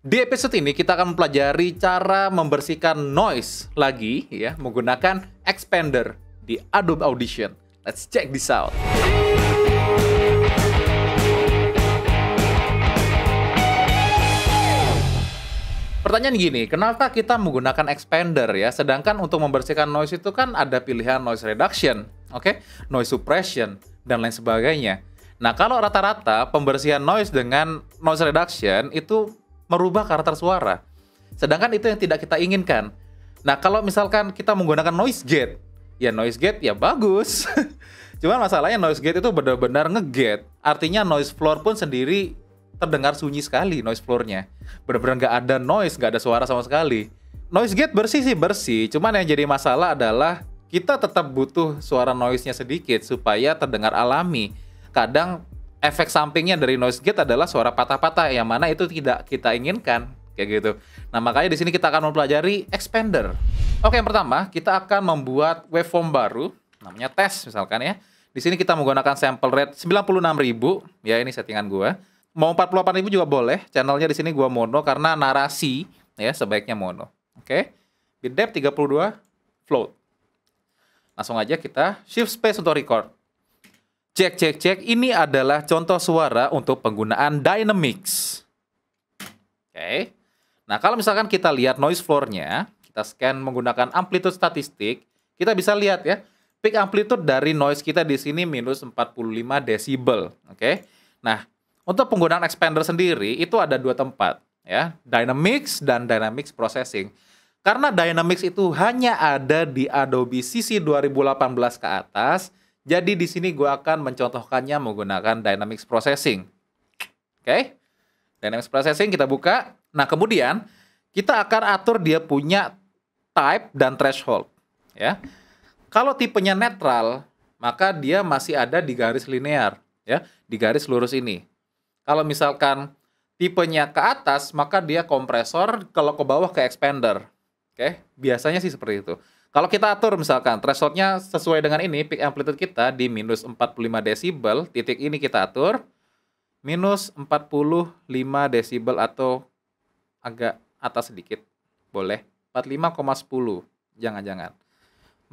Di episode ini kita akan mempelajari cara membersihkan noise lagi ya menggunakan expander di Adobe Audition. Let's check this out. Pertanyaan gini, kenapa kita menggunakan expander ya? Sedangkan untuk membersihkan noise itu kan ada pilihan noise reduction, oke? Okay? Noise suppression dan lain sebagainya. Nah, kalau rata-rata pembersihan noise dengan noise reduction itu merubah karakter suara. Sedangkan itu yang tidak kita inginkan. Nah, kalau misalkan kita menggunakan noise gate, ya noise gate ya bagus. Cuman masalahnya noise gate itu benar-benar ngeget, Artinya noise floor pun sendiri terdengar sunyi sekali noise floornya. Benar-benar nggak ada noise, nggak ada suara sama sekali. Noise gate bersih sih bersih, cuman yang jadi masalah adalah kita tetap butuh suara noise-nya sedikit supaya terdengar alami. Kadang efek sampingnya dari noise gate adalah suara patah-patah yang mana itu tidak kita inginkan kayak gitu. Nah, makanya di sini kita akan mempelajari expander. Oke, yang pertama, kita akan membuat waveform baru namanya test misalkan ya. Di sini kita menggunakan sample rate 96.000 ya ini settingan gua. Mau 48.000 juga boleh. Channelnya di sini gua mono karena narasi ya sebaiknya mono. Oke. Bit depth 32 float. Langsung aja kita shift space untuk record. Cek, cek, cek. Ini adalah contoh suara untuk penggunaan dynamics. Oke. Okay. Nah, kalau misalkan kita lihat noise floor-nya, kita scan menggunakan amplitude statistik, kita bisa lihat ya, peak amplitude dari noise kita di sini minus 45 desibel. Oke. Okay. Nah, untuk penggunaan expander sendiri itu ada dua tempat ya, dynamics dan dynamics processing. Karena Dynamics itu hanya ada di Adobe CC 2018 ke atas, jadi di sini gue akan mencontohkannya menggunakan dynamics processing. Oke? Okay? Dynamics processing kita buka. Nah, kemudian kita akan atur dia punya type dan threshold, ya. Kalau tipenya netral, maka dia masih ada di garis linear, ya, di garis lurus ini. Kalau misalkan tipenya ke atas, maka dia kompresor, kalau ke bawah ke expander. Oke, biasanya sih seperti itu. Kalau kita atur misalkan thresholdnya sesuai dengan ini, peak amplitude kita di minus 45 desibel, titik ini kita atur, minus 45 desibel atau agak atas sedikit, boleh. 45,10, jangan-jangan.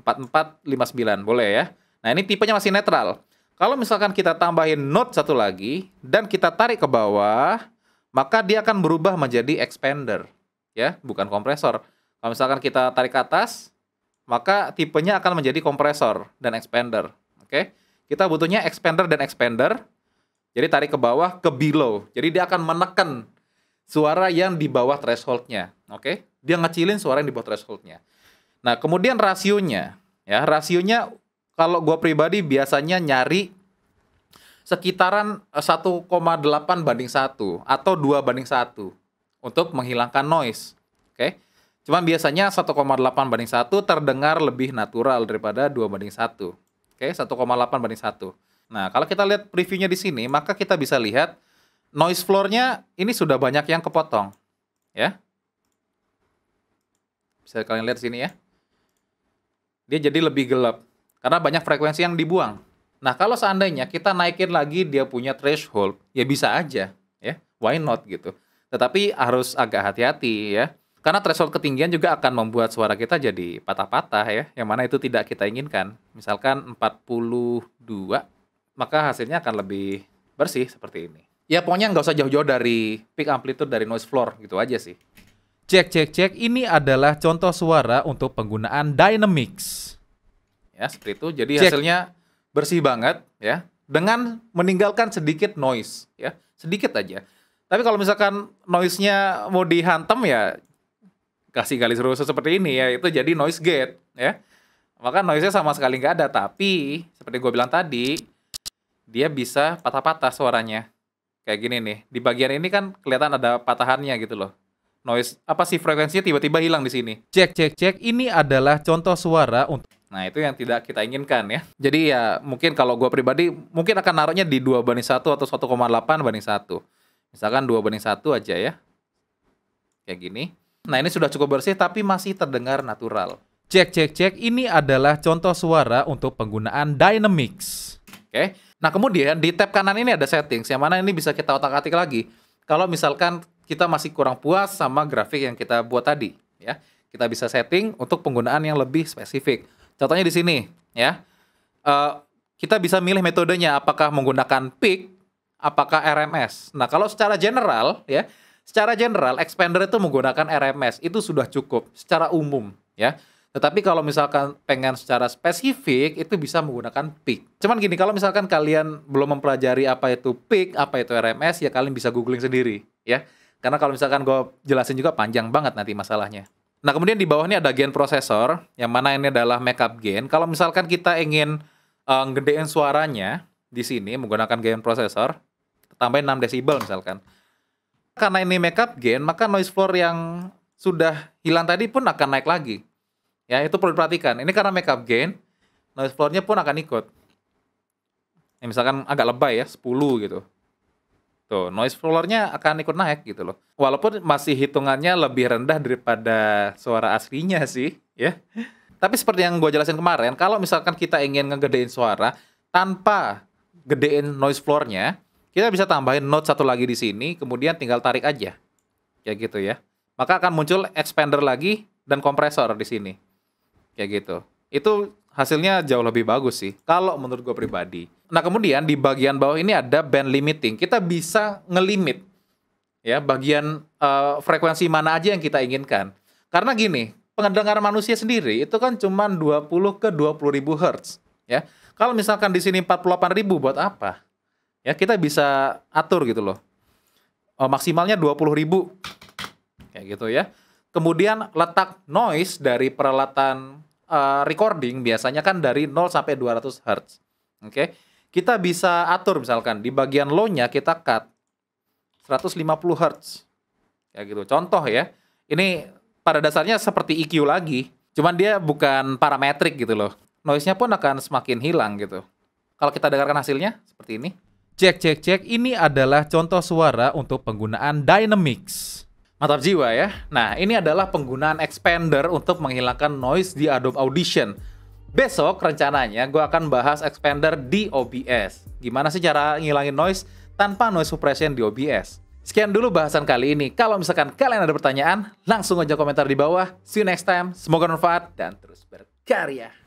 4459, boleh ya. Nah ini tipenya masih netral. Kalau misalkan kita tambahin note satu lagi, dan kita tarik ke bawah, maka dia akan berubah menjadi expander, ya, bukan kompresor. Kalau misalkan kita tarik ke atas, maka tipenya akan menjadi kompresor dan expander. Oke, okay? kita butuhnya expander dan expander. Jadi tarik ke bawah ke below. Jadi dia akan menekan suara yang di bawah thresholdnya. Oke, okay? dia ngecilin suara yang di bawah thresholdnya. Nah kemudian rasionya, ya rasionya kalau gue pribadi biasanya nyari sekitaran 1,8 eh, banding 1 atau 2 banding 1 untuk menghilangkan noise. Oke. Okay? Cuman biasanya 1,8 banding 1 terdengar lebih natural daripada 2 banding 1. Oke, 1,8 banding 1. Nah, kalau kita lihat previewnya di sini, maka kita bisa lihat noise floor-nya ini sudah banyak yang kepotong. Ya. Bisa kalian lihat sini ya. Dia jadi lebih gelap. Karena banyak frekuensi yang dibuang. Nah, kalau seandainya kita naikin lagi dia punya threshold, ya bisa aja, ya. Why not gitu. Tetapi harus agak hati-hati ya. Karena threshold ketinggian juga akan membuat suara kita jadi patah-patah ya, yang mana itu tidak kita inginkan. Misalkan 42, maka hasilnya akan lebih bersih seperti ini. Ya pokoknya nggak usah jauh-jauh dari peak amplitude dari noise floor gitu aja sih. Cek cek cek, ini adalah contoh suara untuk penggunaan dynamics. Ya, seperti itu. Jadi cek. hasilnya bersih banget ya dengan meninggalkan sedikit noise ya, sedikit aja. Tapi kalau misalkan noise-nya mau dihantam ya kasih kali rusuh seperti ini ya itu jadi noise gate ya maka noise-nya sama sekali nggak ada tapi seperti gue bilang tadi dia bisa patah-patah suaranya kayak gini nih di bagian ini kan kelihatan ada patahannya gitu loh noise apa sih frekuensinya tiba-tiba hilang di sini cek cek cek ini adalah contoh suara untuk Nah, itu yang tidak kita inginkan ya. Jadi ya mungkin kalau gue pribadi mungkin akan naruhnya di dua banding satu atau 1,8 banding satu Misalkan dua banding satu aja ya. Kayak gini. Nah ini sudah cukup bersih tapi masih terdengar natural. Cek cek cek ini adalah contoh suara untuk penggunaan Dynamics. Oke. Okay. Nah kemudian di tab kanan ini ada settings yang mana ini bisa kita otak-atik lagi. Kalau misalkan kita masih kurang puas sama grafik yang kita buat tadi, ya kita bisa setting untuk penggunaan yang lebih spesifik. Contohnya di sini, ya uh, kita bisa milih metodenya apakah menggunakan peak, apakah RMS. Nah kalau secara general, ya Secara general, expander itu menggunakan RMS itu sudah cukup secara umum ya. Tetapi kalau misalkan pengen secara spesifik itu bisa menggunakan peak. Cuman gini, kalau misalkan kalian belum mempelajari apa itu peak, apa itu RMS, ya kalian bisa googling sendiri ya. Karena kalau misalkan gue jelasin juga panjang banget nanti masalahnya. Nah kemudian di bawah ini ada gain prosesor, yang mana ini adalah makeup gain. Kalau misalkan kita ingin uh, eh, gedein suaranya di sini menggunakan gen prosesor, tambahin 6 desibel misalkan karena ini makeup gain, maka noise floor yang sudah hilang tadi pun akan naik lagi. Ya, itu perlu diperhatikan. Ini karena makeup gain, noise floor-nya pun akan ikut. Ya, misalkan agak lebay ya, 10 gitu. Tuh, noise floor-nya akan ikut naik gitu loh. Walaupun masih hitungannya lebih rendah daripada suara aslinya sih, ya. Tapi seperti yang gue jelasin kemarin, kalau misalkan kita ingin ngegedein suara tanpa gedein noise floor-nya, kita bisa tambahin node satu lagi di sini, kemudian tinggal tarik aja. Kayak gitu ya. Maka akan muncul expander lagi dan kompresor di sini. Kayak gitu. Itu hasilnya jauh lebih bagus sih kalau menurut gue pribadi. Nah kemudian di bagian bawah ini ada band limiting. Kita bisa ngelimit ya bagian uh, frekuensi mana aja yang kita inginkan. Karena gini, pendengar manusia sendiri itu kan cuma 20 ke 20 ribu hertz ya. Kalau misalkan di sini 48 ribu buat apa? ya kita bisa atur gitu loh. Oh, maksimalnya ribu Kayak gitu ya. Kemudian letak noise dari peralatan uh, recording biasanya kan dari 0 sampai 200 hertz Oke. Okay? Kita bisa atur misalkan di bagian low-nya kita cut 150 hertz Kayak gitu. Contoh ya. Ini pada dasarnya seperti EQ lagi, cuman dia bukan parametrik gitu loh. Noise-nya pun akan semakin hilang gitu. Kalau kita dengarkan hasilnya seperti ini. Cek cek cek, ini adalah contoh suara untuk penggunaan Dynamics. Mantap jiwa ya. Nah, ini adalah penggunaan expander untuk menghilangkan noise di Adobe Audition. Besok rencananya gue akan bahas expander di OBS. Gimana sih cara ngilangin noise tanpa noise suppression di OBS? Sekian dulu bahasan kali ini. Kalau misalkan kalian ada pertanyaan, langsung aja komentar di bawah. See you next time. Semoga bermanfaat dan terus berkarya.